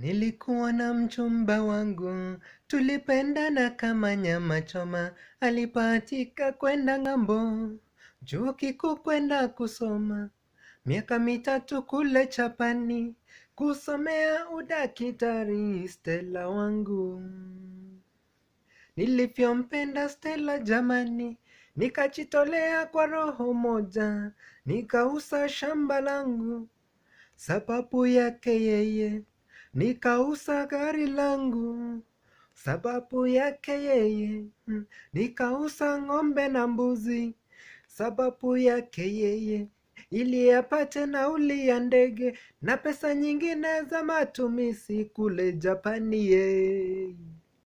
Nilikuwa na mchumba wangu, tulipendana kama nyama choma, alipatika kwenda ng'ambo, chuo kikuu kwenda kusoma, miaka mitatu kule Japani, kusomea udakitari. Stella wangu, nilivyompenda Stella jamani, nikajitolea kwa roho moja, nikauza shamba langu sababu yake yeye Nikauza gari langu sababu yake yeye, nikauza ng'ombe na mbuzi sababu yake yeye, ili apate nauli ya ndege na pesa nyingine za matumizi kule Japani yeye.